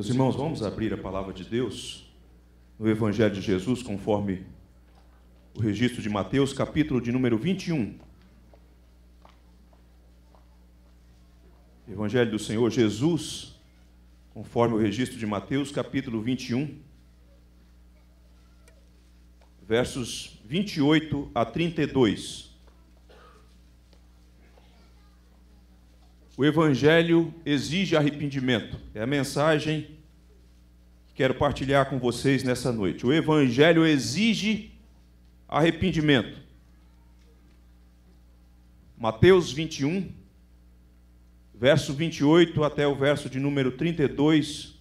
Meus irmãos, vamos abrir a palavra de Deus no Evangelho de Jesus, conforme o registro de Mateus, capítulo de número 21. Evangelho do Senhor Jesus, conforme o registro de Mateus, capítulo 21, versos 28 a 32. O Evangelho exige arrependimento. É a mensagem que quero partilhar com vocês nessa noite. O Evangelho exige arrependimento. Mateus 21, verso 28 até o verso de número 32,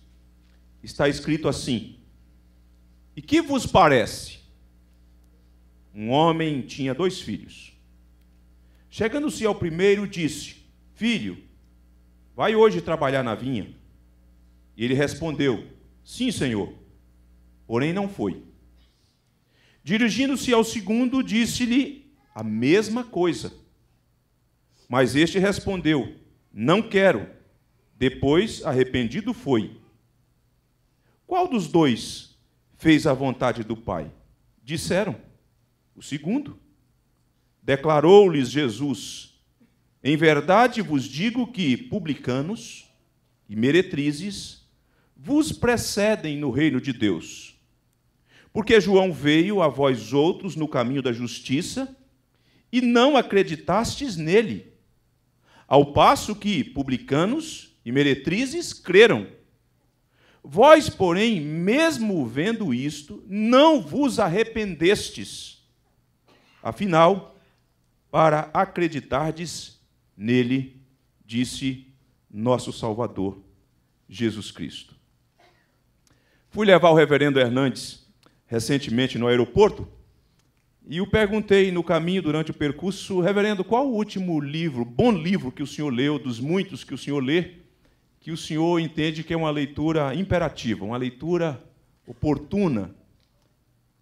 está escrito assim: E que vos parece? Um homem tinha dois filhos. Chegando-se ao primeiro, disse: Filho, Vai hoje trabalhar na vinha? E ele respondeu: Sim, senhor. Porém, não foi. Dirigindo-se ao segundo, disse-lhe a mesma coisa. Mas este respondeu: Não quero. Depois, arrependido foi. Qual dos dois fez a vontade do Pai? Disseram: O segundo. Declarou-lhes Jesus: em verdade vos digo que publicanos e meretrizes vos precedem no reino de Deus. Porque João veio a vós outros no caminho da justiça e não acreditastes nele, ao passo que publicanos e meretrizes creram. Vós, porém, mesmo vendo isto, não vos arrependestes. Afinal, para acreditardes Nele, disse nosso Salvador, Jesus Cristo. Fui levar o reverendo Hernandes recentemente no aeroporto e o perguntei no caminho, durante o percurso, reverendo, qual o último livro, bom livro que o senhor leu, dos muitos que o senhor lê, que o senhor entende que é uma leitura imperativa, uma leitura oportuna.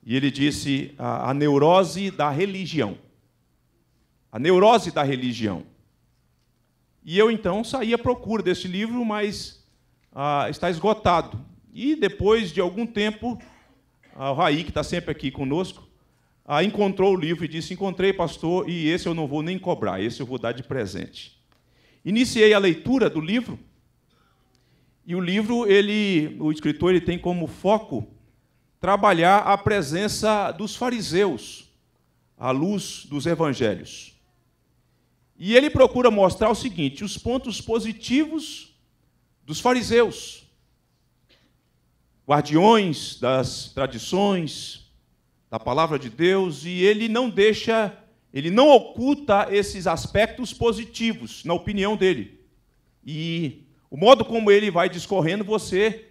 E ele disse a, a neurose da religião. A neurose da religião. E eu então saí à procura desse livro, mas ah, está esgotado. E depois de algum tempo, o Raí, que está sempre aqui conosco, ah, encontrou o livro e disse: Encontrei, pastor, e esse eu não vou nem cobrar, esse eu vou dar de presente. Iniciei a leitura do livro, e o livro, ele, o escritor, ele tem como foco trabalhar a presença dos fariseus à luz dos evangelhos. E ele procura mostrar o seguinte: os pontos positivos dos fariseus, guardiões das tradições, da palavra de Deus, e ele não deixa, ele não oculta esses aspectos positivos, na opinião dele. E o modo como ele vai discorrendo, você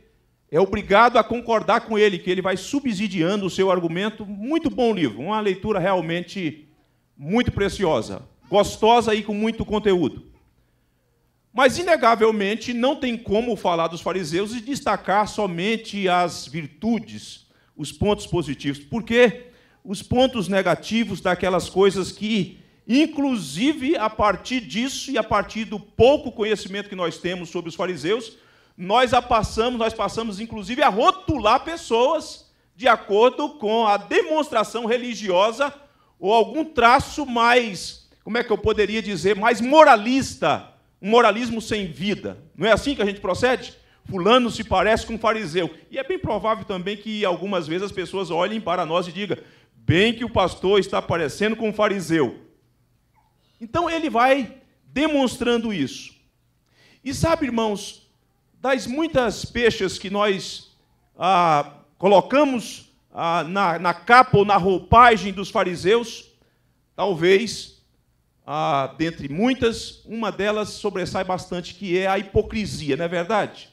é obrigado a concordar com ele, que ele vai subsidiando o seu argumento. Muito bom livro, uma leitura realmente muito preciosa gostosa e com muito conteúdo. Mas, inegavelmente, não tem como falar dos fariseus e destacar somente as virtudes, os pontos positivos, porque os pontos negativos daquelas coisas que, inclusive a partir disso e a partir do pouco conhecimento que nós temos sobre os fariseus, nós passamos, nós passamos inclusive a rotular pessoas de acordo com a demonstração religiosa ou algum traço mais como é que eu poderia dizer, mais moralista, um moralismo sem vida. Não é assim que a gente procede? Fulano se parece com um fariseu. E é bem provável também que algumas vezes as pessoas olhem para nós e digam: bem que o pastor está parecendo com um fariseu. Então ele vai demonstrando isso. E sabe, irmãos, das muitas peixes que nós ah, colocamos ah, na, na capa ou na roupagem dos fariseus, talvez ah, dentre muitas, uma delas sobressai bastante, que é a hipocrisia, não é verdade?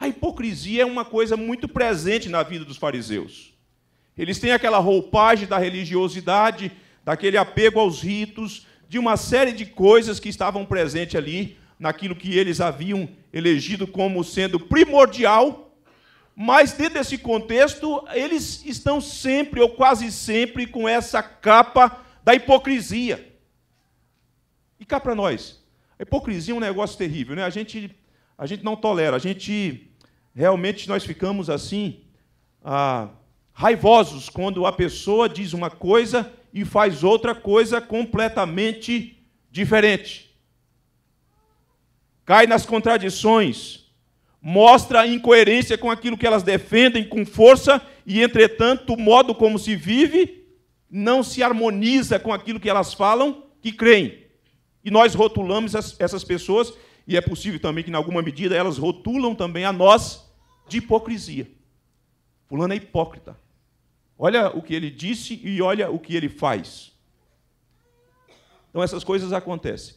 A hipocrisia é uma coisa muito presente na vida dos fariseus. Eles têm aquela roupagem da religiosidade, daquele apego aos ritos, de uma série de coisas que estavam presentes ali, naquilo que eles haviam elegido como sendo primordial, mas dentro desse contexto, eles estão sempre, ou quase sempre, com essa capa da hipocrisia cá para nós. A hipocrisia é um negócio terrível, né? A gente, a gente não tolera, a gente realmente nós ficamos assim ah, raivosos quando a pessoa diz uma coisa e faz outra coisa completamente diferente. Cai nas contradições, mostra incoerência com aquilo que elas defendem com força e, entretanto, o modo como se vive não se harmoniza com aquilo que elas falam que creem. E nós rotulamos essas pessoas, e é possível também que, em alguma medida, elas rotulam também a nós de hipocrisia. Fulano é hipócrita. Olha o que ele disse e olha o que ele faz. Então, essas coisas acontecem.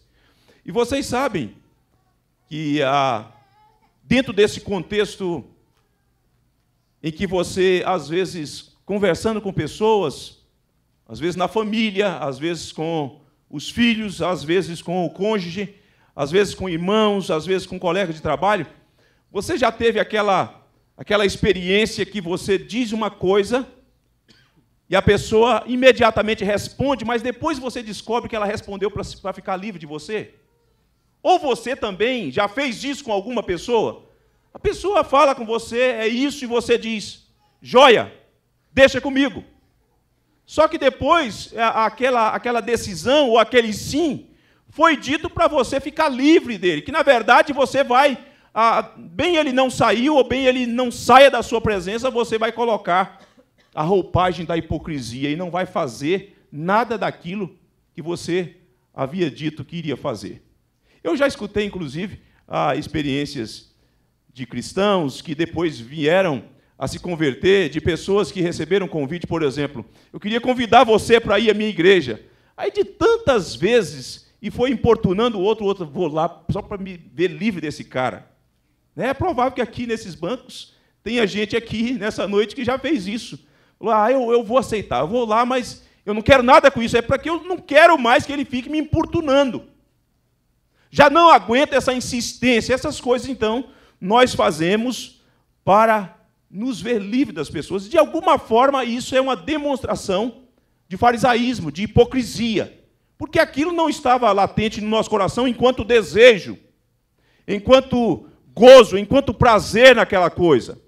E vocês sabem que, ah, dentro desse contexto em que você, às vezes, conversando com pessoas, às vezes na família, às vezes com os filhos, às vezes com o cônjuge, às vezes com irmãos, às vezes com colegas de trabalho. Você já teve aquela, aquela experiência que você diz uma coisa e a pessoa imediatamente responde, mas depois você descobre que ela respondeu para ficar livre de você? Ou você também já fez isso com alguma pessoa? A pessoa fala com você, é isso, e você diz: joia, deixa comigo. Só que depois, aquela, aquela decisão ou aquele sim foi dito para você ficar livre dele, que na verdade você vai, ah, bem ele não saiu ou bem ele não saia da sua presença, você vai colocar a roupagem da hipocrisia e não vai fazer nada daquilo que você havia dito que iria fazer. Eu já escutei, inclusive, ah, experiências de cristãos que depois vieram a se converter de pessoas que receberam convite, por exemplo, eu queria convidar você para ir à minha igreja. Aí de tantas vezes e foi importunando o outro, o outro, vou lá só para me ver livre desse cara. Né? É provável que aqui nesses bancos tenha gente aqui nessa noite que já fez isso. Lá ah, eu, eu vou aceitar, eu vou lá, mas eu não quero nada com isso. É para que eu não quero mais que ele fique me importunando. Já não aguento essa insistência, essas coisas então nós fazemos para nos ver livres das pessoas. De alguma forma, isso é uma demonstração de farisaísmo, de hipocrisia. Porque aquilo não estava latente no nosso coração enquanto desejo, enquanto gozo, enquanto prazer naquela coisa.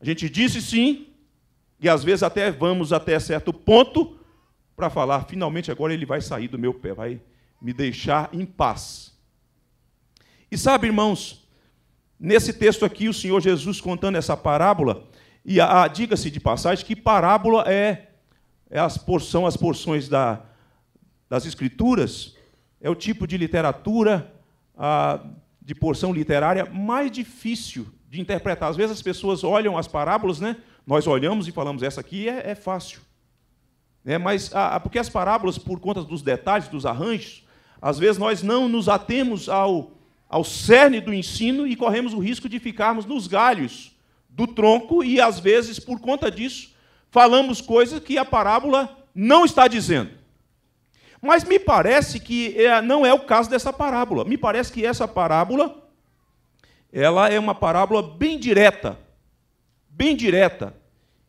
A gente disse sim, e às vezes até vamos até certo ponto para falar, finalmente agora ele vai sair do meu pé, vai me deixar em paz. E sabe, irmãos, Nesse texto aqui, o Senhor Jesus contando essa parábola, e a, a diga-se de passagem que parábola é, é as porção, as porções da, das escrituras, é o tipo de literatura, a, de porção literária mais difícil de interpretar. Às vezes as pessoas olham as parábolas, né? Nós olhamos e falamos, essa aqui é, é fácil. É, mas a, porque as parábolas, por conta dos detalhes, dos arranjos, às vezes nós não nos atemos ao ao cerne do ensino e corremos o risco de ficarmos nos galhos do tronco e, às vezes, por conta disso, falamos coisas que a parábola não está dizendo. Mas me parece que é, não é o caso dessa parábola. Me parece que essa parábola ela é uma parábola bem direta, bem direta.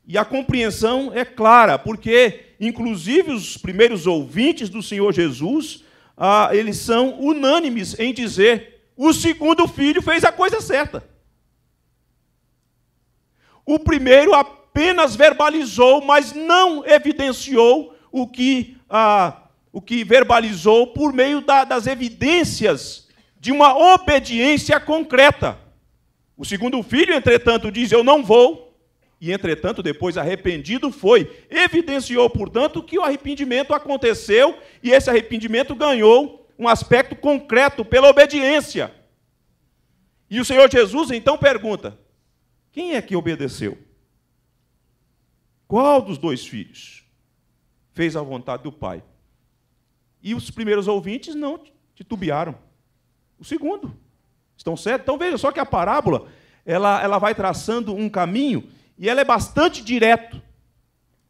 E a compreensão é clara, porque inclusive os primeiros ouvintes do Senhor Jesus, ah, eles são unânimes em dizer o segundo filho fez a coisa certa. O primeiro apenas verbalizou, mas não evidenciou o que, ah, o que verbalizou por meio da, das evidências de uma obediência concreta. O segundo filho, entretanto, diz: Eu não vou. E, entretanto, depois arrependido foi. Evidenciou, portanto, que o arrependimento aconteceu e esse arrependimento ganhou um aspecto concreto, pela obediência. E o Senhor Jesus então pergunta: quem é que obedeceu? Qual dos dois filhos fez a vontade do Pai? E os primeiros ouvintes não titubearam. O segundo. Estão certos? Então veja só que a parábola ela, ela vai traçando um caminho e ela é bastante direto.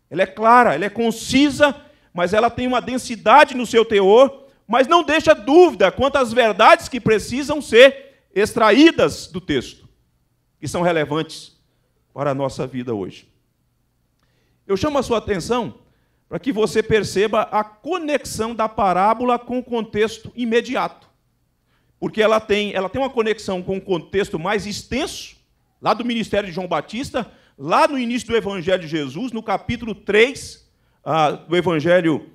Ela é clara, ela é concisa, mas ela tem uma densidade no seu teor mas não deixa dúvida quanto às verdades que precisam ser extraídas do texto, que são relevantes para a nossa vida hoje. Eu chamo a sua atenção para que você perceba a conexão da parábola com o contexto imediato. Porque ela tem, ela tem uma conexão com o contexto mais extenso, lá do ministério de João Batista, lá no início do Evangelho de Jesus, no capítulo 3 ah, do Evangelho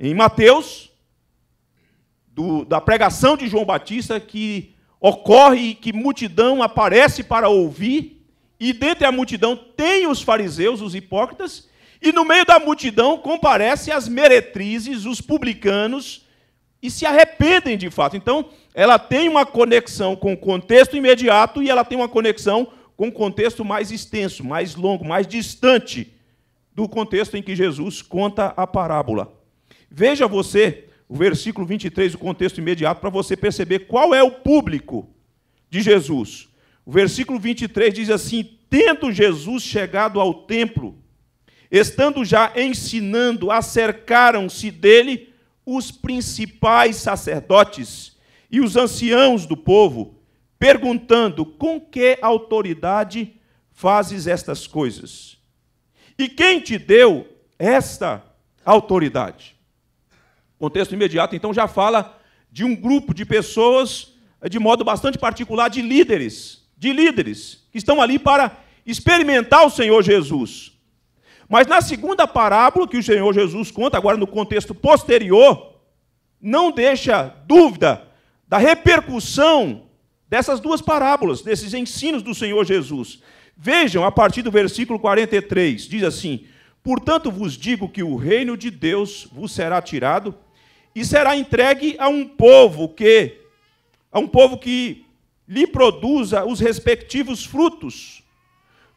em Mateus, do, da pregação de João Batista que ocorre que multidão aparece para ouvir, e dentre a multidão tem os fariseus, os hipócritas, e no meio da multidão comparecem as meretrizes, os publicanos, e se arrependem de fato. Então, ela tem uma conexão com o contexto imediato e ela tem uma conexão com o contexto mais extenso, mais longo, mais distante do contexto em que Jesus conta a parábola. Veja você o versículo 23, o contexto imediato, para você perceber qual é o público de Jesus. O versículo 23 diz assim: Tendo Jesus chegado ao templo, estando já ensinando, acercaram-se dele os principais sacerdotes e os anciãos do povo, perguntando: Com que autoridade fazes estas coisas? E quem te deu esta autoridade? contexto imediato, então, já fala de um grupo de pessoas, eh, de modo bastante particular, de líderes, de líderes, que estão ali para experimentar o Senhor Jesus. Mas na segunda parábola que o Senhor Jesus conta, agora no contexto posterior, não deixa dúvida da repercussão dessas duas parábolas, desses ensinos do Senhor Jesus. Vejam a partir do versículo 43, diz assim: Portanto vos digo que o reino de Deus vos será tirado e será entregue a um povo que a um povo que lhe produza os respectivos frutos.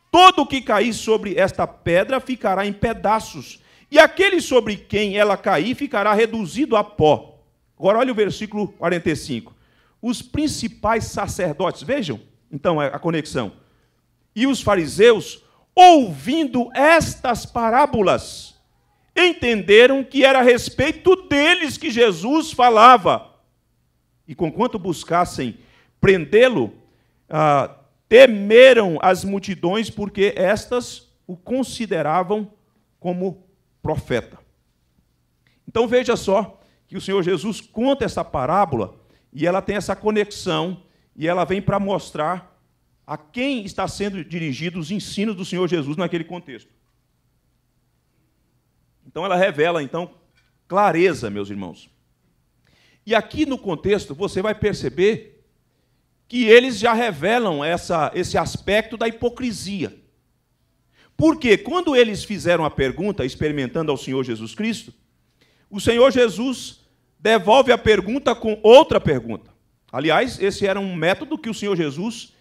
Todo o que cair sobre esta pedra ficará em pedaços, e aquele sobre quem ela cair ficará reduzido a pó. Agora olha o versículo 45. Os principais sacerdotes, vejam, então a conexão. E os fariseus, ouvindo estas parábolas, entenderam que era a respeito deles que Jesus falava. E conquanto buscassem prendê-lo, ah, temeram as multidões, porque estas o consideravam como profeta. Então veja só que o Senhor Jesus conta essa parábola e ela tem essa conexão e ela vem para mostrar a quem está sendo dirigido os ensinos do Senhor Jesus naquele contexto. Então ela revela então clareza, meus irmãos. E aqui no contexto você vai perceber que eles já revelam essa, esse aspecto da hipocrisia. Porque quando eles fizeram a pergunta, experimentando ao Senhor Jesus Cristo, o Senhor Jesus devolve a pergunta com outra pergunta. Aliás, esse era um método que o Senhor Jesus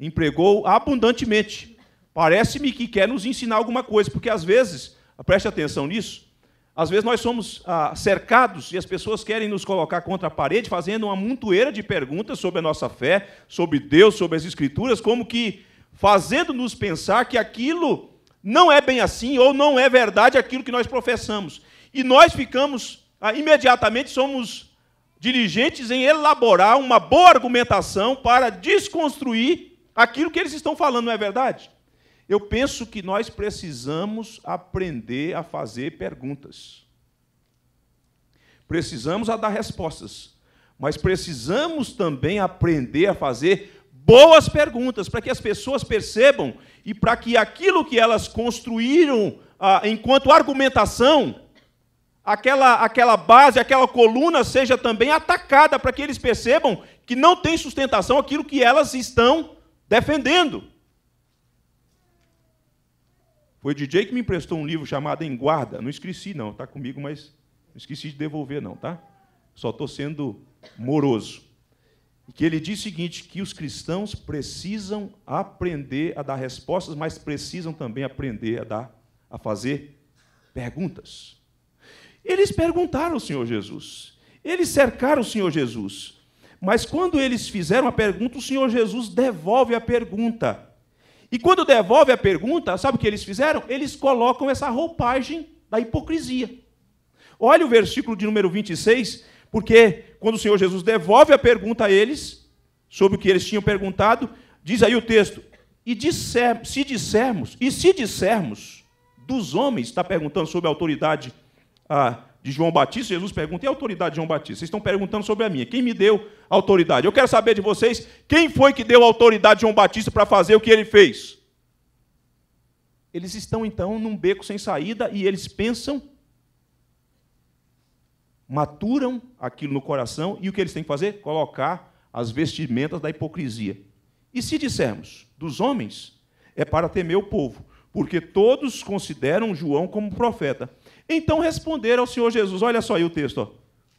empregou abundantemente. Parece-me que quer nos ensinar alguma coisa, porque às vezes Preste atenção nisso. Às vezes nós somos ah, cercados e as pessoas querem nos colocar contra a parede, fazendo uma montoeira de perguntas sobre a nossa fé, sobre Deus, sobre as Escrituras, como que fazendo-nos pensar que aquilo não é bem assim ou não é verdade aquilo que nós professamos. E nós ficamos, ah, imediatamente, somos dirigentes em elaborar uma boa argumentação para desconstruir aquilo que eles estão falando, não é verdade? Eu penso que nós precisamos aprender a fazer perguntas. Precisamos a dar respostas, mas precisamos também aprender a fazer boas perguntas para que as pessoas percebam e para que aquilo que elas construíram ah, enquanto argumentação, aquela, aquela base, aquela coluna seja também atacada para que eles percebam que não tem sustentação aquilo que elas estão defendendo. Foi o DJ que me emprestou um livro chamado Em Guarda. Não esqueci, não, está comigo, mas não esqueci de devolver, não, tá? Só estou sendo moroso. Que ele diz o seguinte: que os cristãos precisam aprender a dar respostas, mas precisam também aprender a, dar, a fazer perguntas. Eles perguntaram ao Senhor Jesus. Eles cercaram o Senhor Jesus. Mas quando eles fizeram a pergunta, o Senhor Jesus devolve a pergunta. E quando devolve a pergunta, sabe o que eles fizeram? Eles colocam essa roupagem da hipocrisia. Olha o versículo de número 26, porque quando o Senhor Jesus devolve a pergunta a eles, sobre o que eles tinham perguntado, diz aí o texto: e disser, se dissermos, e se dissermos dos homens, está perguntando sobre a autoridade ah, de João Batista, Jesus pergunta: e a autoridade de João Batista? Vocês estão perguntando sobre a minha. Quem me deu autoridade? Eu quero saber de vocês quem foi que deu autoridade de João Batista para fazer o que ele fez. Eles estão então num beco sem saída e eles pensam, maturam aquilo no coração e o que eles têm que fazer? Colocar as vestimentas da hipocrisia. E se dissermos dos homens, é para temer o povo, porque todos consideram João como profeta. Então responderam ao Senhor Jesus: olha só aí o texto, ó,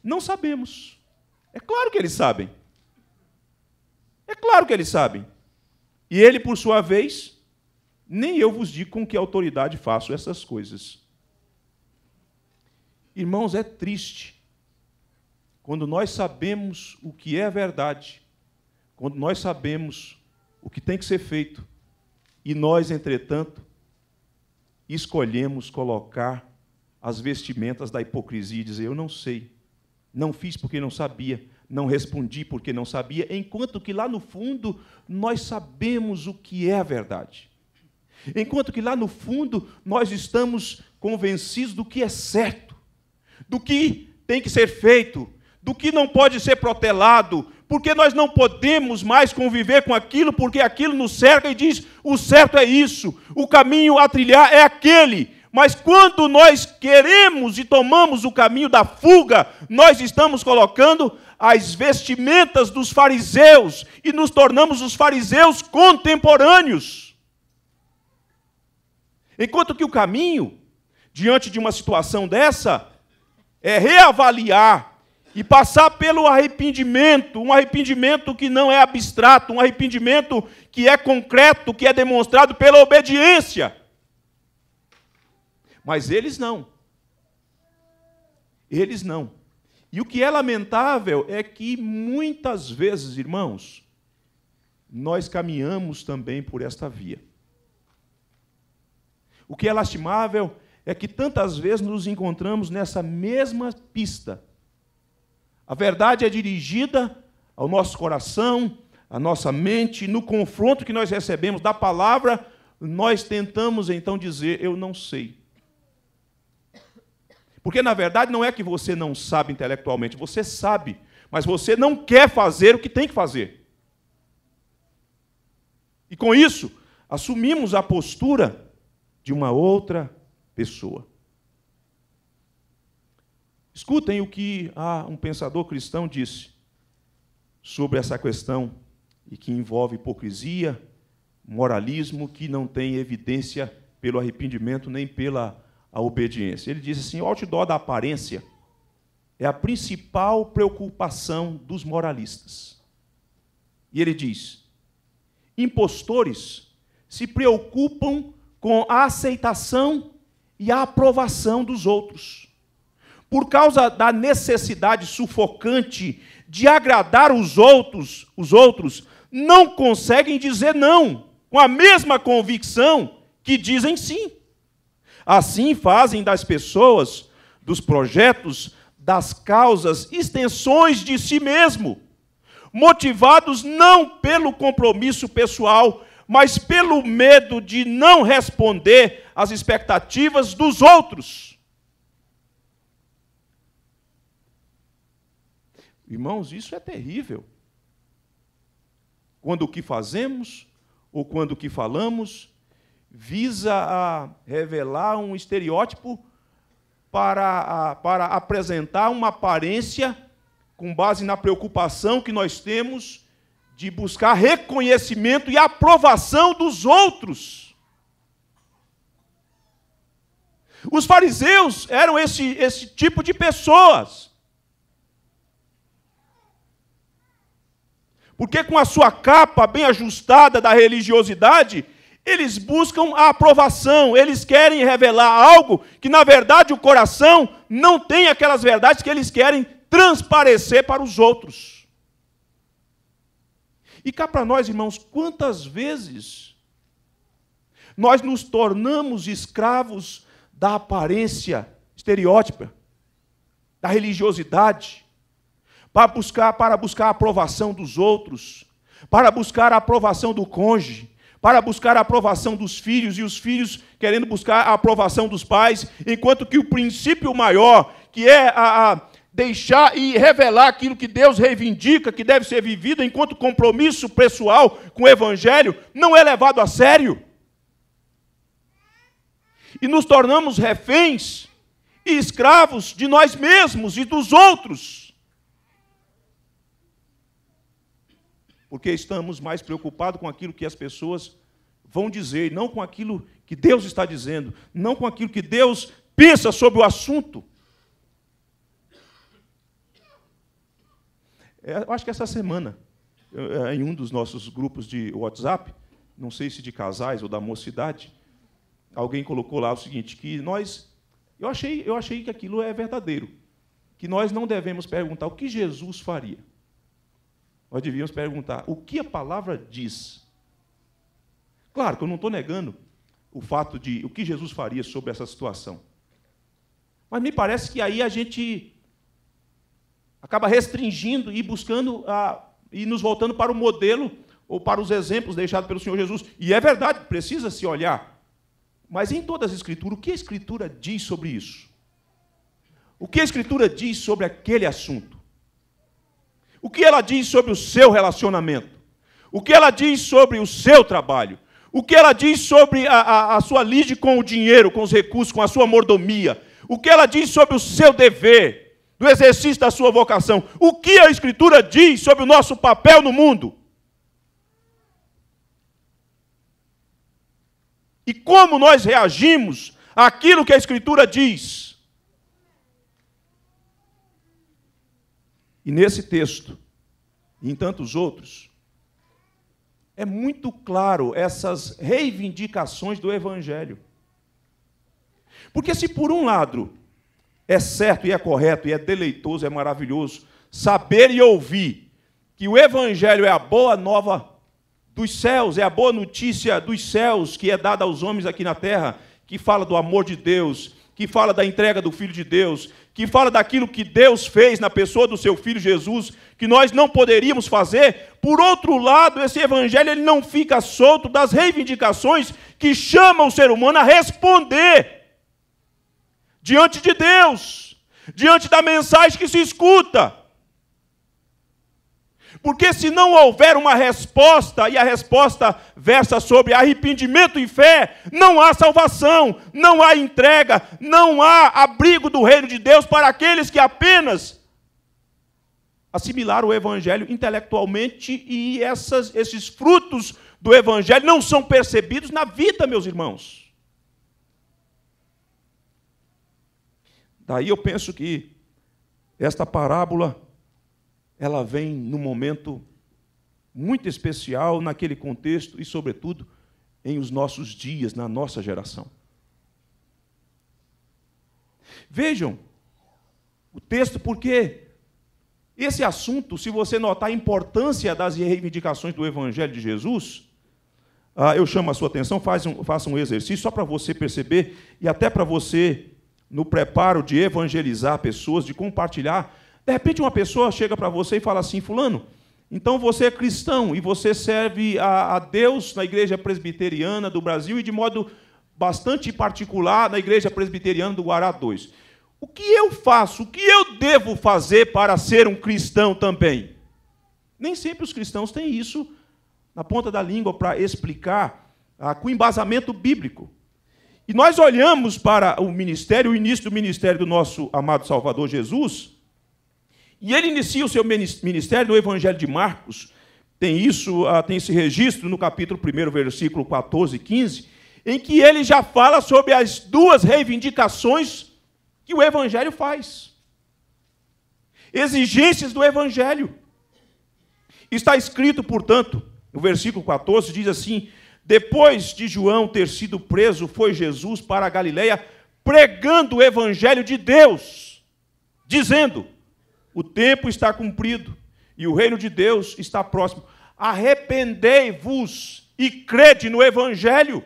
não sabemos. É claro que eles sabem. É claro que eles sabem. E ele, por sua vez, nem eu vos digo com que autoridade faço essas coisas. Irmãos, é triste quando nós sabemos o que é verdade, quando nós sabemos o que tem que ser feito, e nós, entretanto, escolhemos colocar as vestimentas da hipocrisia e dizer: Eu não sei, não fiz porque não sabia, não respondi porque não sabia, enquanto que lá no fundo nós sabemos o que é a verdade. Enquanto que lá no fundo nós estamos convencidos do que é certo, do que tem que ser feito, do que não pode ser protelado, porque nós não podemos mais conviver com aquilo, porque aquilo nos cerca e diz: o certo é isso, o caminho a trilhar é aquele. Mas quando nós queremos e tomamos o caminho da fuga, nós estamos colocando as vestimentas dos fariseus e nos tornamos os fariseus contemporâneos. Enquanto que o caminho, diante de uma situação dessa, é reavaliar e passar pelo arrependimento, um arrependimento que não é abstrato, um arrependimento que é concreto, que é demonstrado pela obediência. Mas eles não. Eles não. E o que é lamentável é que muitas vezes, irmãos, nós caminhamos também por esta via. O que é lastimável é que tantas vezes nos encontramos nessa mesma pista. A verdade é dirigida ao nosso coração, à nossa mente, no confronto que nós recebemos da palavra, nós tentamos então dizer: Eu não sei. Porque na verdade não é que você não sabe intelectualmente, você sabe, mas você não quer fazer o que tem que fazer. E com isso, assumimos a postura de uma outra pessoa. Escutem o que ah, um pensador cristão disse sobre essa questão e que envolve hipocrisia, moralismo que não tem evidência pelo arrependimento nem pela a obediência. Ele diz assim: o outdoor da aparência é a principal preocupação dos moralistas. E ele diz: impostores se preocupam com a aceitação e a aprovação dos outros. Por causa da necessidade sufocante de agradar os outros, os outros não conseguem dizer não com a mesma convicção que dizem sim. Assim fazem das pessoas, dos projetos, das causas, extensões de si mesmo, motivados não pelo compromisso pessoal, mas pelo medo de não responder às expectativas dos outros. Irmãos, isso é terrível. Quando o que fazemos ou quando o que falamos visa a revelar um estereótipo para, a, para apresentar uma aparência com base na preocupação que nós temos de buscar reconhecimento e aprovação dos outros. Os fariseus eram esse, esse tipo de pessoas. Porque com a sua capa bem ajustada da religiosidade, eles buscam a aprovação, eles querem revelar algo que, na verdade, o coração não tem aquelas verdades que eles querem transparecer para os outros. E cá para nós, irmãos, quantas vezes nós nos tornamos escravos da aparência estereótipa, da religiosidade, para buscar, para buscar a aprovação dos outros, para buscar a aprovação do cônjuge, para buscar a aprovação dos filhos e os filhos querendo buscar a aprovação dos pais, enquanto que o princípio maior, que é a, a deixar e revelar aquilo que Deus reivindica, que deve ser vivido enquanto compromisso pessoal com o evangelho, não é levado a sério. E nos tornamos reféns e escravos de nós mesmos e dos outros. porque estamos mais preocupados com aquilo que as pessoas vão dizer, e não com aquilo que Deus está dizendo, não com aquilo que Deus pensa sobre o assunto. É, eu acho que essa semana, é, em um dos nossos grupos de WhatsApp, não sei se de casais ou da mocidade, alguém colocou lá o seguinte, que nós, eu achei, eu achei que aquilo é verdadeiro, que nós não devemos perguntar o que Jesus faria. Nós devíamos perguntar o que a palavra diz. Claro que eu não estou negando o fato de o que Jesus faria sobre essa situação. Mas me parece que aí a gente acaba restringindo e buscando a, e nos voltando para o modelo ou para os exemplos deixados pelo Senhor Jesus. E é verdade, precisa se olhar. Mas em todas as escrituras, o que a escritura diz sobre isso? O que a escritura diz sobre aquele assunto? O que ela diz sobre o seu relacionamento? O que ela diz sobre o seu trabalho? O que ela diz sobre a, a, a sua lide com o dinheiro, com os recursos, com a sua mordomia? O que ela diz sobre o seu dever, do exercício da sua vocação? O que a Escritura diz sobre o nosso papel no mundo? E como nós reagimos àquilo que a Escritura diz? E nesse texto, e em tantos outros, é muito claro essas reivindicações do Evangelho. Porque, se por um lado é certo e é correto e é deleitoso, é maravilhoso saber e ouvir que o Evangelho é a boa nova dos céus, é a boa notícia dos céus que é dada aos homens aqui na terra, que fala do amor de Deus, que fala da entrega do Filho de Deus, que fala daquilo que Deus fez na pessoa do seu filho Jesus, que nós não poderíamos fazer, por outro lado, esse evangelho ele não fica solto das reivindicações que chamam o ser humano a responder diante de Deus, diante da mensagem que se escuta. Porque se não houver uma resposta, e a resposta versa sobre arrependimento e fé, não há salvação, não há entrega, não há abrigo do reino de Deus para aqueles que apenas assimilaram o evangelho intelectualmente e essas, esses frutos do evangelho não são percebidos na vida, meus irmãos. Daí eu penso que esta parábola ela vem num momento muito especial naquele contexto e, sobretudo, em os nossos dias, na nossa geração. Vejam o texto, porque esse assunto, se você notar a importância das reivindicações do Evangelho de Jesus, ah, eu chamo a sua atenção, faça um exercício só para você perceber e até para você, no preparo de evangelizar pessoas, de compartilhar de repente, uma pessoa chega para você e fala assim: Fulano, então você é cristão e você serve a, a Deus na igreja presbiteriana do Brasil e de modo bastante particular na igreja presbiteriana do Guará 2. O que eu faço? O que eu devo fazer para ser um cristão também? Nem sempre os cristãos têm isso na ponta da língua para explicar ah, com embasamento bíblico. E nós olhamos para o ministério, o início do ministério do nosso amado Salvador Jesus, e ele inicia o seu ministério no Evangelho de Marcos, tem isso, ah, tem esse registro no capítulo 1, versículo 14 e 15, em que ele já fala sobre as duas reivindicações que o Evangelho faz. Exigências do Evangelho. Está escrito, portanto, no versículo 14, diz assim: Depois de João ter sido preso, foi Jesus para a Galiléia pregando o Evangelho de Deus, dizendo: o tempo está cumprido e o reino de Deus está próximo. Arrependei-vos e crede no Evangelho.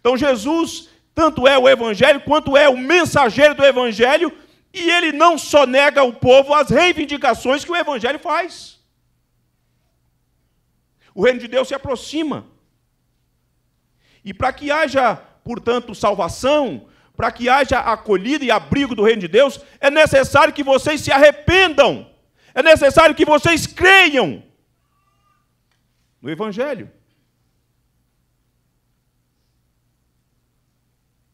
Então, Jesus tanto é o Evangelho quanto é o mensageiro do Evangelho, e ele não só nega ao povo as reivindicações que o Evangelho faz. O reino de Deus se aproxima. E para que haja, portanto, salvação, para que haja acolhida e abrigo do reino de Deus, é necessário que vocês se arrependam. É necessário que vocês creiam no Evangelho.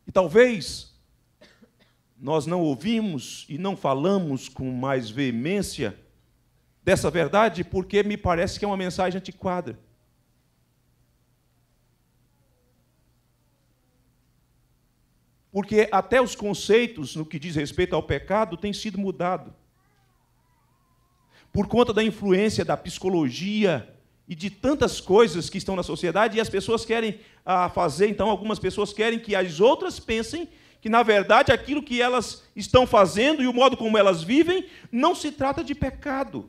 E talvez nós não ouvimos e não falamos com mais veemência dessa verdade, porque me parece que é uma mensagem antiquada. porque até os conceitos no que diz respeito ao pecado têm sido mudado. Por conta da influência da psicologia e de tantas coisas que estão na sociedade, e as pessoas querem ah, fazer, então, algumas pessoas querem que as outras pensem que, na verdade, aquilo que elas estão fazendo e o modo como elas vivem não se trata de pecado.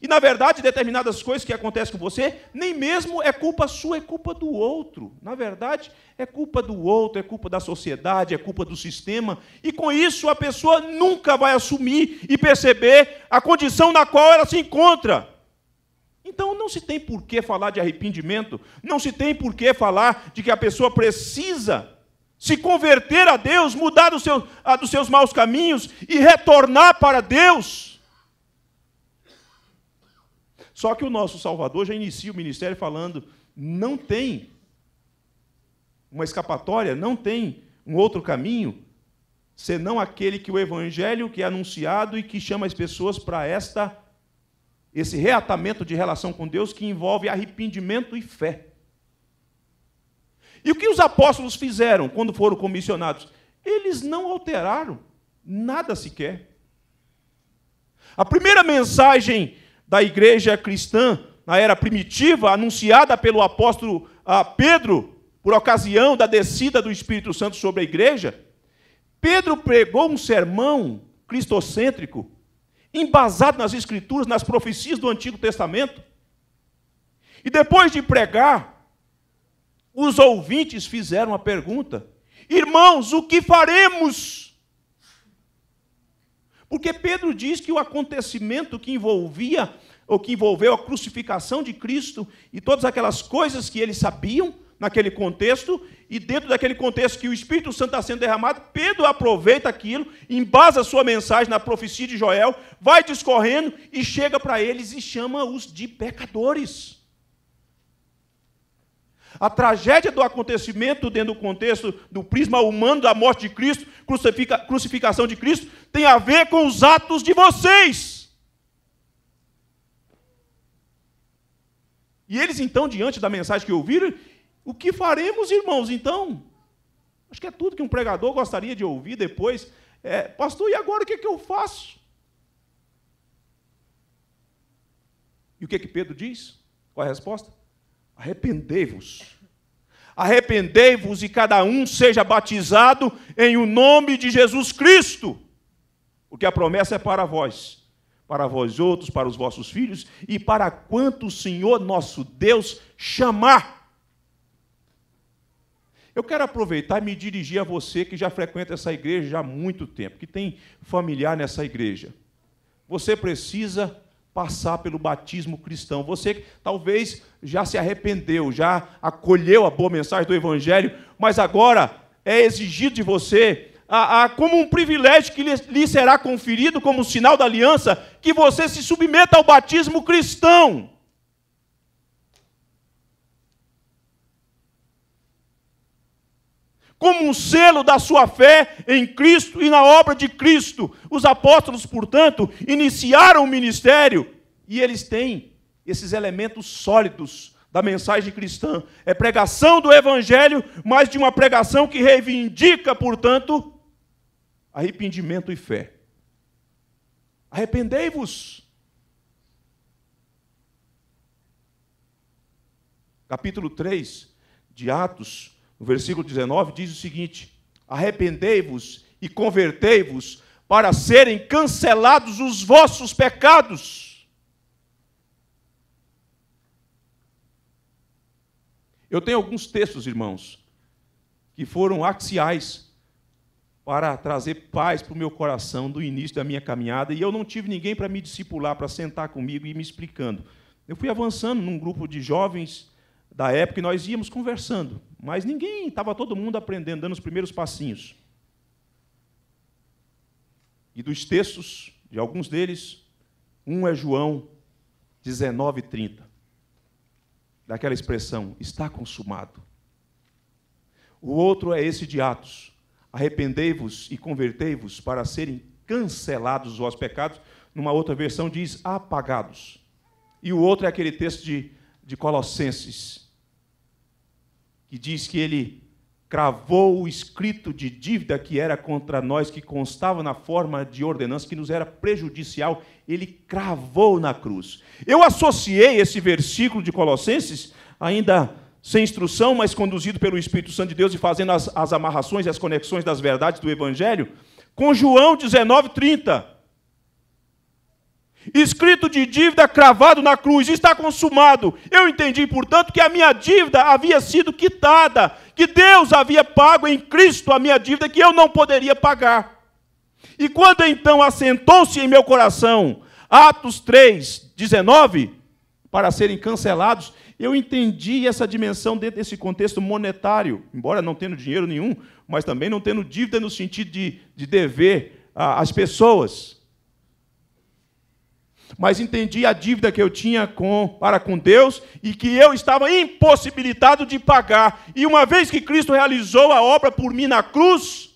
E na verdade, determinadas coisas que acontecem com você, nem mesmo é culpa sua, é culpa do outro. Na verdade, é culpa do outro, é culpa da sociedade, é culpa do sistema. E com isso a pessoa nunca vai assumir e perceber a condição na qual ela se encontra. Então não se tem por que falar de arrependimento, não se tem por que falar de que a pessoa precisa se converter a Deus, mudar dos seus maus caminhos e retornar para Deus. Só que o nosso Salvador já inicia o ministério falando: não tem uma escapatória, não tem um outro caminho, senão aquele que o evangelho que é anunciado e que chama as pessoas para esta esse reatamento de relação com Deus que envolve arrependimento e fé. E o que os apóstolos fizeram quando foram comissionados? Eles não alteraram nada sequer. A primeira mensagem da igreja cristã na era primitiva, anunciada pelo apóstolo ah, Pedro, por ocasião da descida do Espírito Santo sobre a igreja, Pedro pregou um sermão cristocêntrico, embasado nas Escrituras, nas profecias do Antigo Testamento. E depois de pregar, os ouvintes fizeram a pergunta: Irmãos, o que faremos? Porque Pedro diz que o acontecimento que envolvia, ou que envolveu a crucificação de Cristo e todas aquelas coisas que eles sabiam naquele contexto, e dentro daquele contexto que o Espírito Santo está sendo derramado, Pedro aproveita aquilo, embasa sua mensagem na profecia de Joel, vai discorrendo e chega para eles e chama-os de pecadores. A tragédia do acontecimento dentro do contexto do prisma humano da morte de Cristo, crucifica, crucificação de Cristo, tem a ver com os atos de vocês. E eles então, diante da mensagem que ouviram, o que faremos, irmãos, então? Acho que é tudo que um pregador gostaria de ouvir depois. É, pastor, e agora o que, é que eu faço? E o que, é que Pedro diz? Qual é a resposta? Arrependei-vos. Arrependei-vos e cada um seja batizado em o nome de Jesus Cristo, porque a promessa é para vós, para vós outros, para os vossos filhos e para quanto o Senhor nosso Deus chamar. Eu quero aproveitar e me dirigir a você que já frequenta essa igreja há muito tempo, que tem familiar nessa igreja. Você precisa passar pelo batismo cristão. Você que talvez já se arrependeu, já acolheu a boa mensagem do Evangelho, mas agora é exigido de você, a, a, como um privilégio que lhe, lhe será conferido como sinal da aliança, que você se submeta ao batismo cristão. como um selo da sua fé em Cristo e na obra de Cristo. Os apóstolos, portanto, iniciaram o ministério e eles têm esses elementos sólidos da mensagem cristã. É pregação do evangelho, mas de uma pregação que reivindica, portanto, arrependimento e fé. Arrependei-vos. Capítulo 3 de Atos no versículo 19, diz o seguinte: Arrependei-vos e convertei-vos para serem cancelados os vossos pecados. Eu tenho alguns textos, irmãos, que foram axiais para trazer paz para o meu coração do início da minha caminhada, e eu não tive ninguém para me discipular, para sentar comigo e me explicando. Eu fui avançando num grupo de jovens da época e nós íamos conversando, mas ninguém, estava todo mundo aprendendo, dando os primeiros passinhos. E dos textos, de alguns deles, um é João 30, Daquela expressão, está consumado. O outro é esse de Atos: arrependei-vos e convertei-vos para serem cancelados os vossos pecados. Numa outra versão diz apagados. E o outro é aquele texto de de Colossenses, que diz que ele cravou o escrito de dívida que era contra nós, que constava na forma de ordenança, que nos era prejudicial, ele cravou na cruz. Eu associei esse versículo de Colossenses, ainda sem instrução, mas conduzido pelo Espírito Santo de Deus e fazendo as, as amarrações e as conexões das verdades do Evangelho, com João 19, 30 escrito de dívida cravado na cruz, está consumado. Eu entendi, portanto, que a minha dívida havia sido quitada, que Deus havia pago em Cristo a minha dívida que eu não poderia pagar. E quando então assentou-se em meu coração Atos 3, 19, para serem cancelados, eu entendi essa dimensão dentro desse contexto monetário, embora não tendo dinheiro nenhum, mas também não tendo dívida no sentido de, de dever ah, às pessoas mas entendi a dívida que eu tinha com, para com Deus e que eu estava impossibilitado de pagar. E uma vez que Cristo realizou a obra por mim na cruz,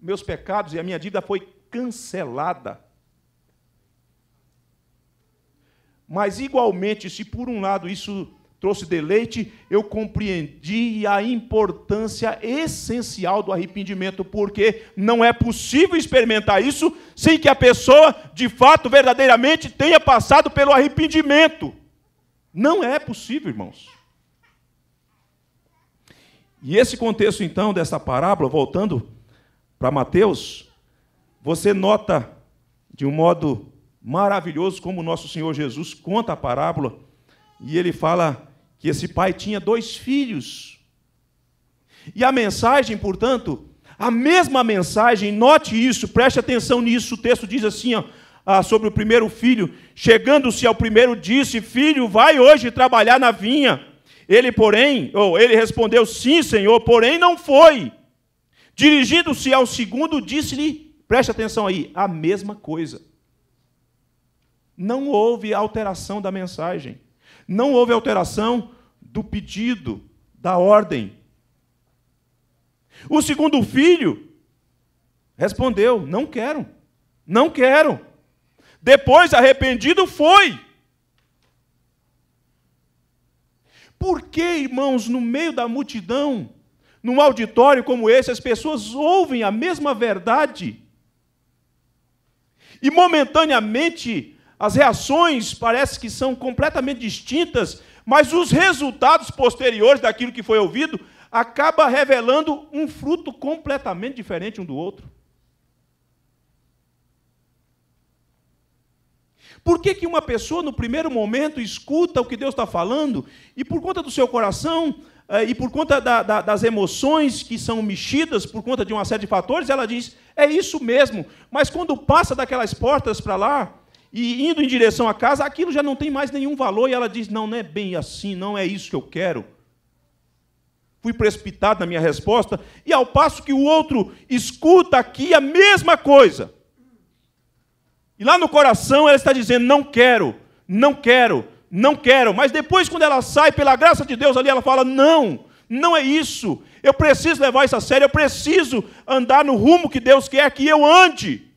meus pecados e a minha dívida foi cancelada. Mas igualmente, se por um lado isso trouxe deleite, eu compreendi a importância essencial do arrependimento, porque não é possível experimentar isso sem que a pessoa, de fato, verdadeiramente tenha passado pelo arrependimento. Não é possível, irmãos. E esse contexto, então, dessa parábola, voltando para Mateus, você nota de um modo maravilhoso como o nosso Senhor Jesus conta a parábola e ele fala que esse pai tinha dois filhos. E a mensagem, portanto, a mesma mensagem, note isso, preste atenção nisso. O texto diz assim, ó, ah, sobre o primeiro filho: Chegando-se ao primeiro, disse: Filho, vai hoje trabalhar na vinha. Ele, porém, ou ele respondeu: Sim, senhor, porém não foi. Dirigindo-se ao segundo, disse-lhe: Preste atenção aí, a mesma coisa. Não houve alteração da mensagem não houve alteração do pedido, da ordem. O segundo filho respondeu: Não quero, não quero. Depois, arrependido, foi. Por que, irmãos, no meio da multidão, num auditório como esse, as pessoas ouvem a mesma verdade e momentaneamente as reações parece que são completamente distintas, mas os resultados posteriores daquilo que foi ouvido acaba revelando um fruto completamente diferente um do outro. Por que, que uma pessoa, no primeiro momento, escuta o que Deus está falando e, por conta do seu coração eh, e por conta da, da, das emoções que são mexidas, por conta de uma série de fatores, ela diz: é isso mesmo. Mas quando passa daquelas portas para lá, e indo em direção à casa, aquilo já não tem mais nenhum valor, e ela diz: Não, não é bem assim, não é isso que eu quero. Fui precipitado na minha resposta, e ao passo que o outro escuta aqui a mesma coisa. E lá no coração ela está dizendo: Não quero, não quero, não quero. Mas depois, quando ela sai, pela graça de Deus ali, ela fala: Não, não é isso. Eu preciso levar isso a sério, eu preciso andar no rumo que Deus quer que eu ande.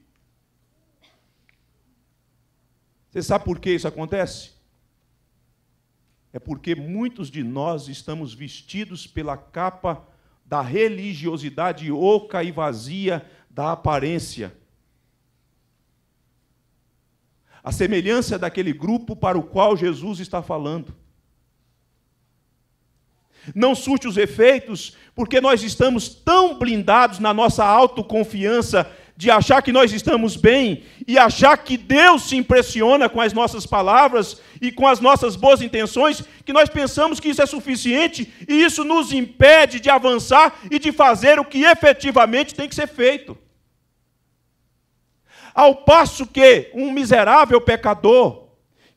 Você sabe por que isso acontece? É porque muitos de nós estamos vestidos pela capa da religiosidade oca e vazia da aparência. A semelhança daquele grupo para o qual Jesus está falando. Não surte os efeitos, porque nós estamos tão blindados na nossa autoconfiança de achar que nós estamos bem e achar que Deus se impressiona com as nossas palavras e com as nossas boas intenções, que nós pensamos que isso é suficiente e isso nos impede de avançar e de fazer o que efetivamente tem que ser feito. Ao passo que um miserável pecador,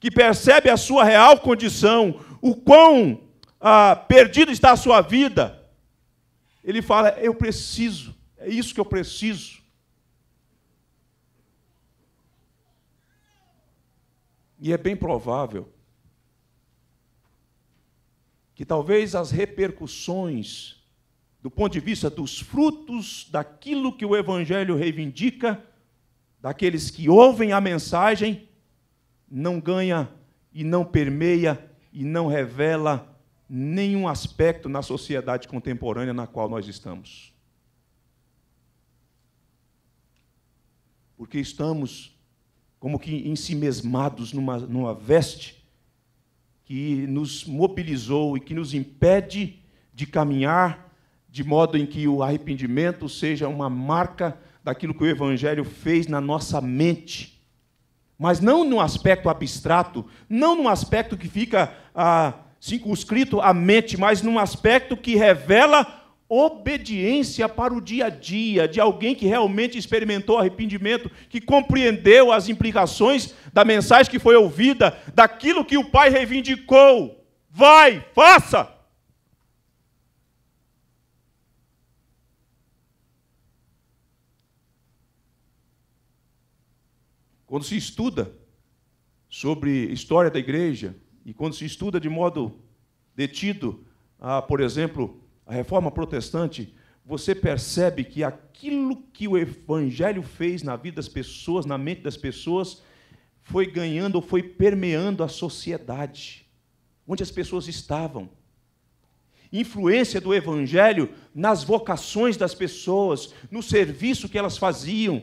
que percebe a sua real condição, o quão ah, perdido está a sua vida, ele fala: Eu preciso, é isso que eu preciso E é bem provável que talvez as repercussões, do ponto de vista dos frutos daquilo que o Evangelho reivindica, daqueles que ouvem a mensagem, não ganha e não permeia e não revela nenhum aspecto na sociedade contemporânea na qual nós estamos. Porque estamos como que ensimesmados numa, numa veste que nos mobilizou e que nos impede de caminhar de modo em que o arrependimento seja uma marca daquilo que o Evangelho fez na nossa mente. Mas não num aspecto abstrato, não num aspecto que fica ah, circunscrito à mente, mas num aspecto que revela obediência para o dia a dia de alguém que realmente experimentou arrependimento, que compreendeu as implicações da mensagem que foi ouvida, daquilo que o pai reivindicou. Vai, faça! Quando se estuda sobre história da igreja e quando se estuda de modo detido, ah, por exemplo, a reforma protestante, você percebe que aquilo que o evangelho fez na vida das pessoas, na mente das pessoas, foi ganhando ou foi permeando a sociedade, onde as pessoas estavam. Influência do Evangelho nas vocações das pessoas, no serviço que elas faziam.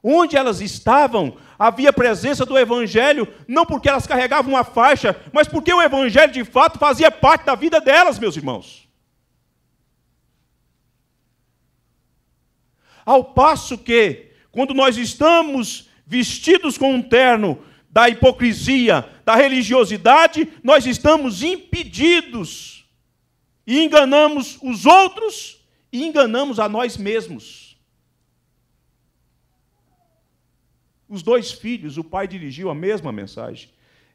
Onde elas estavam, havia presença do Evangelho, não porque elas carregavam uma faixa, mas porque o Evangelho de fato fazia parte da vida delas, meus irmãos. Ao passo que, quando nós estamos vestidos com um terno da hipocrisia, da religiosidade, nós estamos impedidos e enganamos os outros e enganamos a nós mesmos. Os dois filhos, o pai dirigiu a mesma mensagem.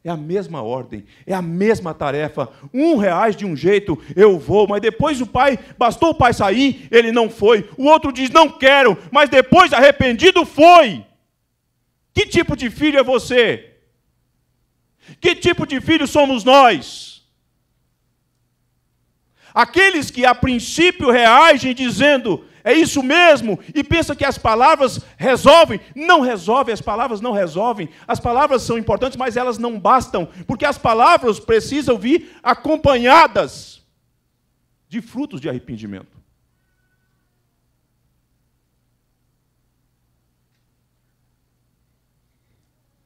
É a mesma ordem, é a mesma tarefa. Um reais de um jeito, eu vou, mas depois o pai, bastou o pai sair, ele não foi. O outro diz, não quero, mas depois arrependido foi. Que tipo de filho é você? Que tipo de filho somos nós? Aqueles que a princípio reagem dizendo, é isso mesmo? E pensa que as palavras resolvem? Não resolvem, as palavras não resolvem. As palavras são importantes, mas elas não bastam, porque as palavras precisam vir acompanhadas de frutos de arrependimento.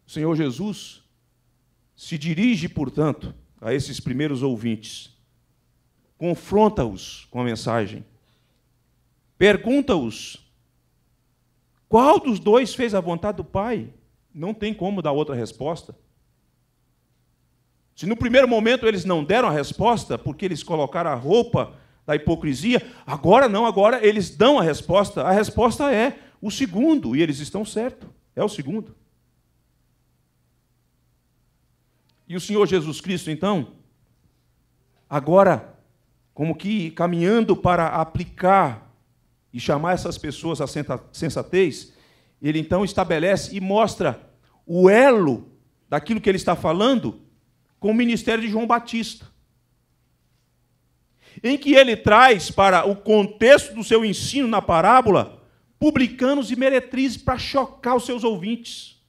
O Senhor Jesus se dirige, portanto, a esses primeiros ouvintes, confronta-os com a mensagem Pergunta-os: qual dos dois fez a vontade do Pai? Não tem como dar outra resposta. Se no primeiro momento eles não deram a resposta, porque eles colocaram a roupa da hipocrisia, agora não, agora eles dão a resposta. A resposta é o segundo, e eles estão certos. É o segundo. E o Senhor Jesus Cristo, então, agora, como que caminhando para aplicar e chamar essas pessoas à sensatez, ele então estabelece e mostra o elo daquilo que ele está falando com o ministério de João Batista. Em que ele traz para o contexto do seu ensino na parábola publicanos e meretrizes para chocar os seus ouvintes.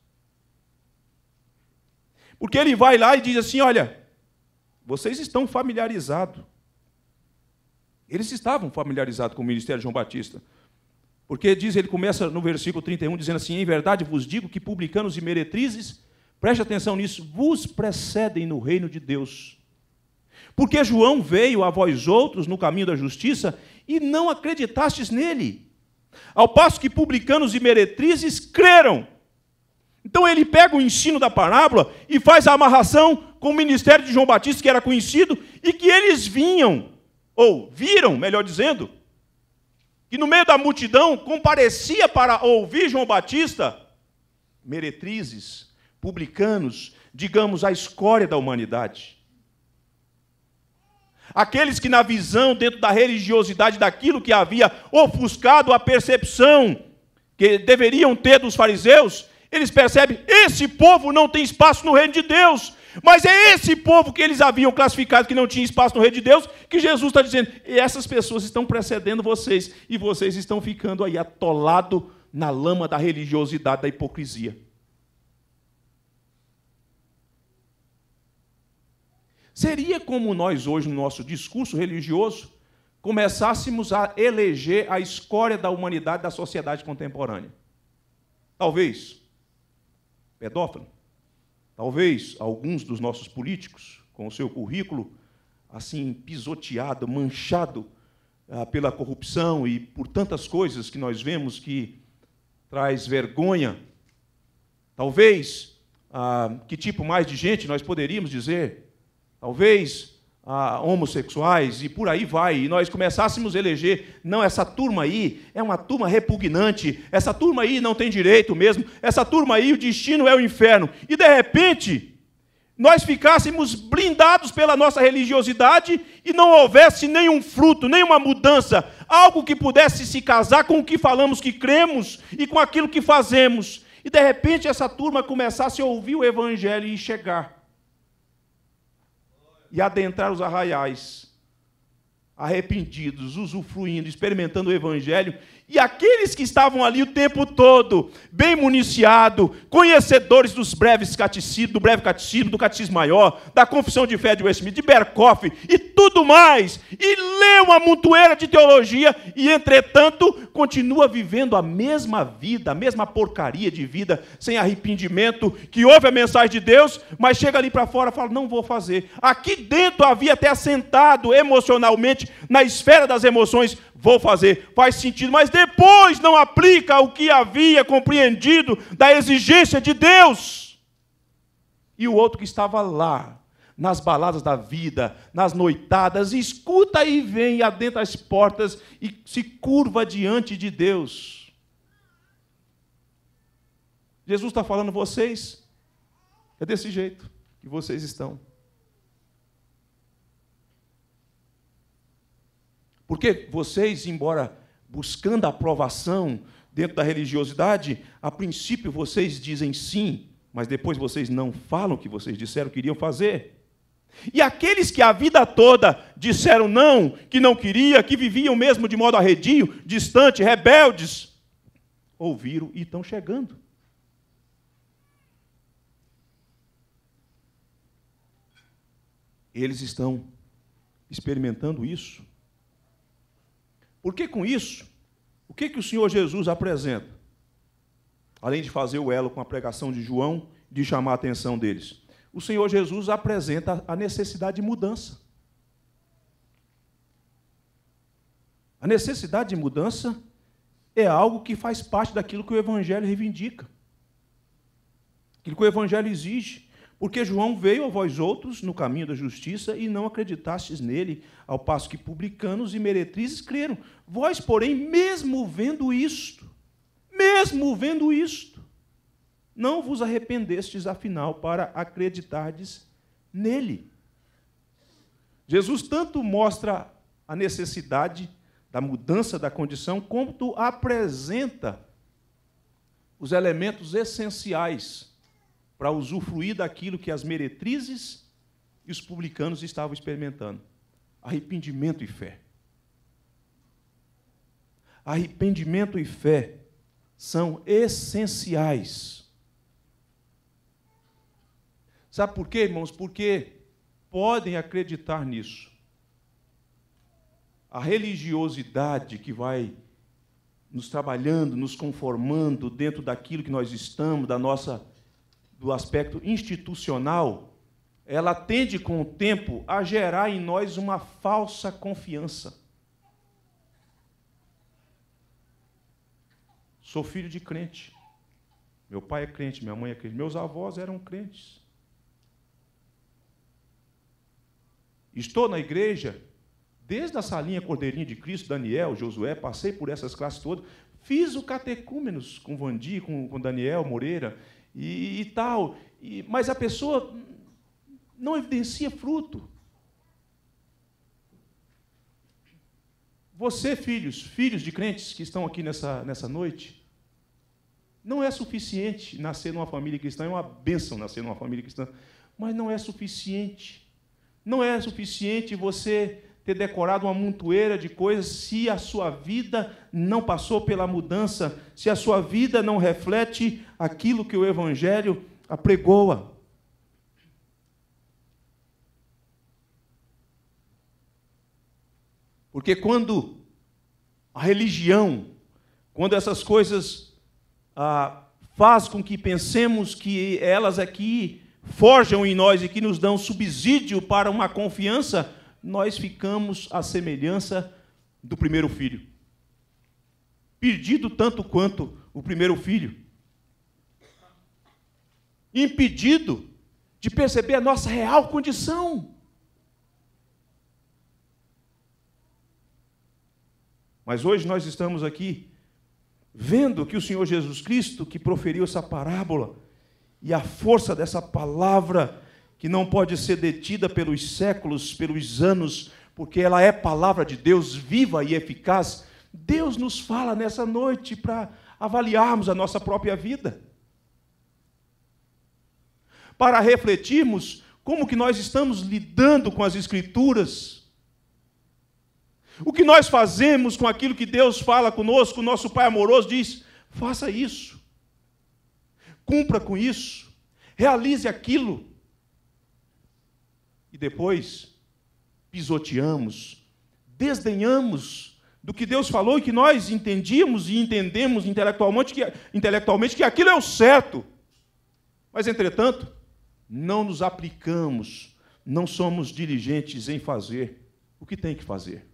Porque ele vai lá e diz assim: olha, vocês estão familiarizados eles estavam familiarizados com o ministério de João Batista. Porque diz, ele começa no versículo 31 dizendo assim: Em verdade vos digo que publicanos e meretrizes, preste atenção nisso, vos precedem no reino de Deus. Porque João veio a vós outros no caminho da justiça e não acreditastes nele. Ao passo que publicanos e meretrizes creram. Então ele pega o ensino da parábola e faz a amarração com o ministério de João Batista, que era conhecido, e que eles vinham ou viram, melhor dizendo, que no meio da multidão comparecia para ouvir João Batista meretrizes, publicanos, digamos, a escória da humanidade. Aqueles que, na visão, dentro da religiosidade daquilo que havia ofuscado a percepção que deveriam ter dos fariseus, eles percebem: esse povo não tem espaço no reino de Deus, mas é esse povo que eles haviam classificado que não tinha espaço no reino de Deus, que Jesus está dizendo: essas pessoas estão precedendo vocês, e vocês estão ficando aí atolado na lama da religiosidade, da hipocrisia. Seria como nós hoje, no nosso discurso religioso, começássemos a eleger a escória da humanidade da sociedade contemporânea. Talvez pedófilo, Talvez alguns dos nossos políticos, com o seu currículo assim pisoteado, manchado ah, pela corrupção e por tantas coisas que nós vemos que traz vergonha, talvez ah, que tipo mais de gente nós poderíamos dizer? Talvez a homossexuais e por aí vai, e nós começássemos a eleger, não, essa turma aí é uma turma repugnante, essa turma aí não tem direito mesmo, essa turma aí o destino é o inferno, e de repente nós ficássemos blindados pela nossa religiosidade e não houvesse nenhum fruto, nenhuma mudança, algo que pudesse se casar com o que falamos que cremos e com aquilo que fazemos. E de repente essa turma começasse a ouvir o evangelho e chegar e adentrar os arraiais, arrependidos, usufruindo, experimentando o Evangelho e aqueles que estavam ali o tempo todo, bem municiado, conhecedores dos breves catecismos, do breve catecismo, do catecismo maior, da confissão de fé de Westminster, de Berkoff e tudo mais, e lê uma montoeira de teologia e, entretanto, continua vivendo a mesma vida, a mesma porcaria de vida, sem arrependimento, que ouve a mensagem de Deus, mas chega ali para fora e fala: não vou fazer. Aqui dentro havia até assentado emocionalmente na esfera das emoções vou fazer, faz sentido, mas depois não aplica o que havia compreendido da exigência de Deus. E o outro que estava lá, nas baladas da vida, nas noitadas, escuta e vem adentro adentra as portas e se curva diante de Deus. Jesus está falando, vocês é desse jeito que vocês estão. Porque vocês, embora buscando aprovação dentro da religiosidade, a princípio vocês dizem sim, mas depois vocês não falam o que vocês disseram que iriam fazer. E aqueles que a vida toda disseram não, que não queria, que viviam mesmo de modo arredio, distante, rebeldes, ouviram e estão chegando. Eles estão experimentando isso porque com isso, o que, que o Senhor Jesus apresenta? Além de fazer o elo com a pregação de João, de chamar a atenção deles. O Senhor Jesus apresenta a necessidade de mudança. A necessidade de mudança é algo que faz parte daquilo que o Evangelho reivindica, aquilo que o Evangelho exige. Porque João veio a vós outros no caminho da justiça e não acreditastes nele, ao passo que publicanos e meretrizes creram. Vós, porém, mesmo vendo isto, mesmo vendo isto, não vos arrependestes afinal para acreditardes nele. Jesus tanto mostra a necessidade da mudança da condição, quanto apresenta os elementos essenciais para usufruir daquilo que as meretrizes e os publicanos estavam experimentando: arrependimento e fé. Arrependimento e fé são essenciais. Sabe por quê, irmãos? Porque podem acreditar nisso. A religiosidade que vai nos trabalhando, nos conformando dentro daquilo que nós estamos, da nossa do aspecto institucional, ela tende com o tempo a gerar em nós uma falsa confiança. Sou filho de crente. Meu pai é crente, minha mãe é crente, meus avós eram crentes. Estou na igreja desde a salinha Cordeirinha de Cristo, Daniel, Josué, passei por essas classes todas, fiz o catecúmenos com Vandi, com, com Daniel Moreira, e, e tal. E, mas a pessoa não evidencia fruto. Você, filhos, filhos de crentes que estão aqui nessa, nessa noite, não é suficiente nascer numa família cristã, é uma bênção nascer numa família cristã, mas não é suficiente. Não é suficiente você ter decorado uma montoeira de coisas se a sua vida não passou pela mudança, se a sua vida não reflete aquilo que o Evangelho apregoa. Porque quando a religião, quando essas coisas ah, faz com que pensemos que elas aqui forjam em nós e que nos dão subsídio para uma confiança nós ficamos à semelhança do primeiro filho. Perdido tanto quanto o primeiro filho. Impedido de perceber a nossa real condição. Mas hoje nós estamos aqui vendo que o Senhor Jesus Cristo, que proferiu essa parábola, e a força dessa palavra que não pode ser detida pelos séculos, pelos anos, porque ela é palavra de Deus viva e eficaz. Deus nos fala nessa noite para avaliarmos a nossa própria vida. Para refletirmos como que nós estamos lidando com as escrituras. O que nós fazemos com aquilo que Deus fala conosco, o nosso Pai amoroso diz: faça isso, cumpra com isso, realize aquilo e depois pisoteamos, desdenhamos do que Deus falou e que nós entendíamos e entendemos intelectualmente que, intelectualmente que aquilo é o certo. Mas, entretanto, não nos aplicamos, não somos diligentes em fazer o que tem que fazer.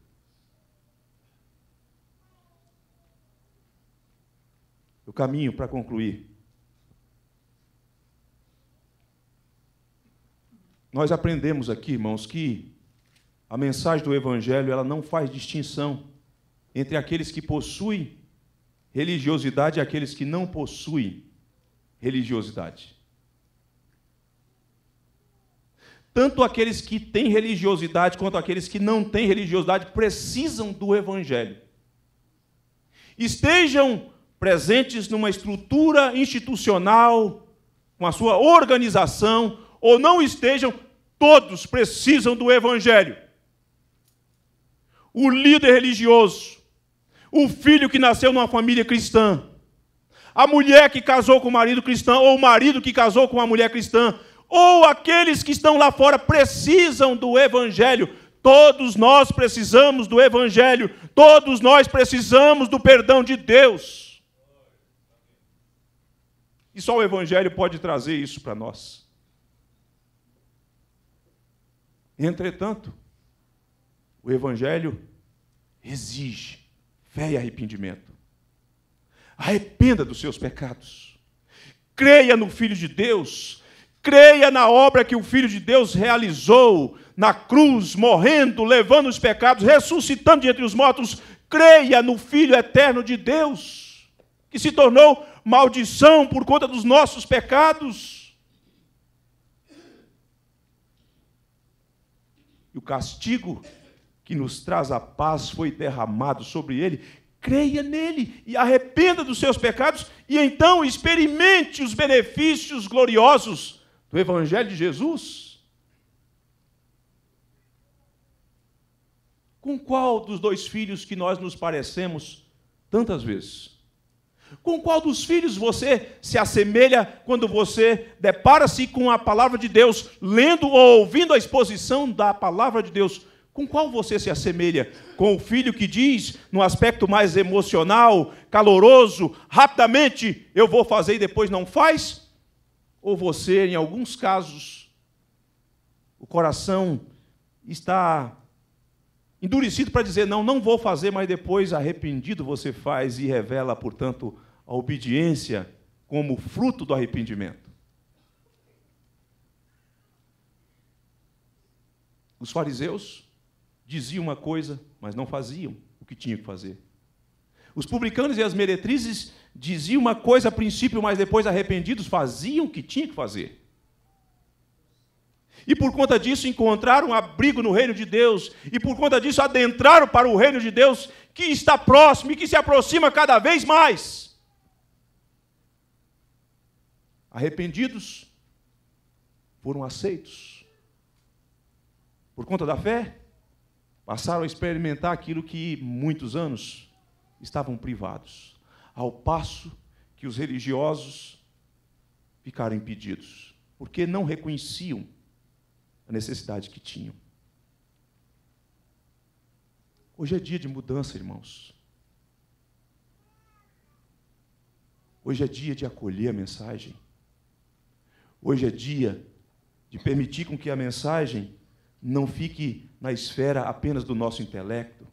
O caminho para concluir Nós aprendemos aqui, irmãos, que a mensagem do Evangelho ela não faz distinção entre aqueles que possuem religiosidade e aqueles que não possuem religiosidade. Tanto aqueles que têm religiosidade quanto aqueles que não têm religiosidade precisam do Evangelho. Estejam presentes numa estrutura institucional, com a sua organização, ou não estejam, todos precisam do Evangelho. O líder religioso, o filho que nasceu numa família cristã, a mulher que casou com o marido cristão, ou o marido que casou com a mulher cristã, ou aqueles que estão lá fora precisam do Evangelho. Todos nós precisamos do Evangelho, todos nós precisamos do perdão de Deus. E só o Evangelho pode trazer isso para nós. Entretanto, o Evangelho exige fé e arrependimento. Arrependa dos seus pecados. Creia no Filho de Deus. Creia na obra que o Filho de Deus realizou na cruz, morrendo, levando os pecados, ressuscitando de entre os mortos. Creia no Filho eterno de Deus, que se tornou maldição por conta dos nossos pecados e o castigo que nos traz a paz foi derramado sobre ele. Creia nele e arrependa dos seus pecados e então experimente os benefícios gloriosos do Evangelho de Jesus. Com qual dos dois filhos que nós nos parecemos tantas vezes? Com qual dos filhos você se assemelha quando você depara-se com a palavra de Deus, lendo ou ouvindo a exposição da palavra de Deus? Com qual você se assemelha? Com o filho que diz, no aspecto mais emocional, caloroso, rapidamente, eu vou fazer e depois não faz? Ou você, em alguns casos, o coração está endurecido para dizer não, não vou fazer, mas depois arrependido você faz e revela, portanto, a obediência como fruto do arrependimento. Os fariseus diziam uma coisa, mas não faziam o que tinham que fazer. Os publicanos e as meretrizes diziam uma coisa a princípio, mas depois arrependidos faziam o que tinham que fazer e por conta disso encontraram abrigo no reino de Deus, e por conta disso adentraram para o reino de Deus que está próximo e que se aproxima cada vez mais. Arrependidos, foram aceitos. Por conta da fé, passaram a experimentar aquilo que muitos anos estavam privados, ao passo que os religiosos ficaram impedidos, porque não reconheciam necessidade que tinham. Hoje é dia de mudança, irmãos. Hoje é dia de acolher a mensagem. Hoje é dia de permitir com que a mensagem não fique na esfera apenas do nosso intelecto,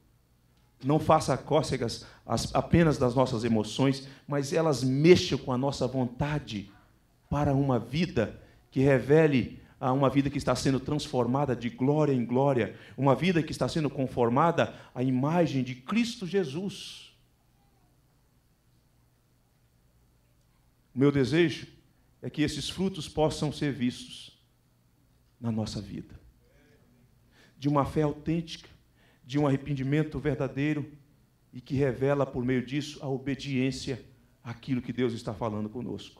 não faça cócegas apenas das nossas emoções, mas elas mexam com a nossa vontade para uma vida que revele a uma vida que está sendo transformada de glória em glória, uma vida que está sendo conformada à imagem de Cristo Jesus. O meu desejo é que esses frutos possam ser vistos na nossa vida. De uma fé autêntica, de um arrependimento verdadeiro e que revela por meio disso a obediência àquilo que Deus está falando conosco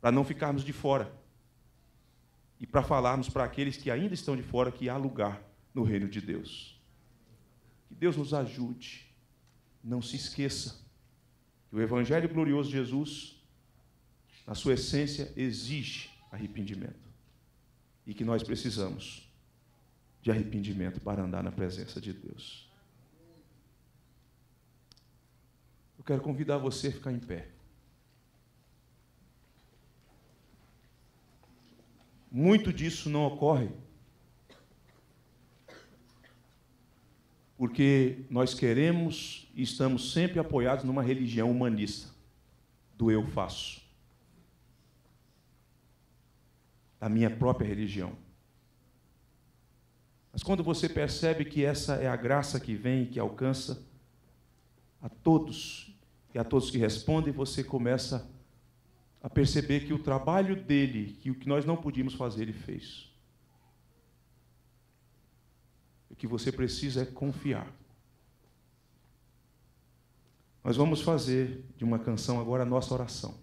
para não ficarmos de fora e para falarmos para aqueles que ainda estão de fora que há lugar no reino de Deus. Que Deus nos ajude. Não se esqueça que o Evangelho glorioso de Jesus, na sua essência, exige arrependimento. E que nós precisamos de arrependimento para andar na presença de Deus. Eu quero convidar você a ficar em pé. Muito disso não ocorre. Porque nós queremos e estamos sempre apoiados numa religião humanista do eu faço, da minha própria religião. Mas quando você percebe que essa é a graça que vem, que alcança a todos e a todos que respondem, você começa a a perceber que o trabalho dele, que o que nós não podíamos fazer, ele fez. O que você precisa é confiar. Nós vamos fazer de uma canção agora a nossa oração.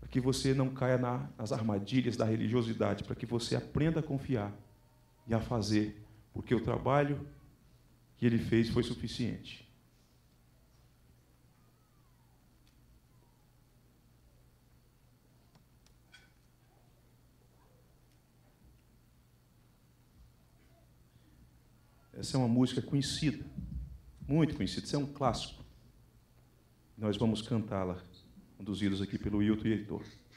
Para que você não caia nas armadilhas da religiosidade, para que você aprenda a confiar e a fazer, porque o trabalho que ele fez foi suficiente. Essa é uma música conhecida, muito conhecida, isso é um clássico. Nós vamos cantá-la, conduzidos aqui pelo Hilton e Heitor.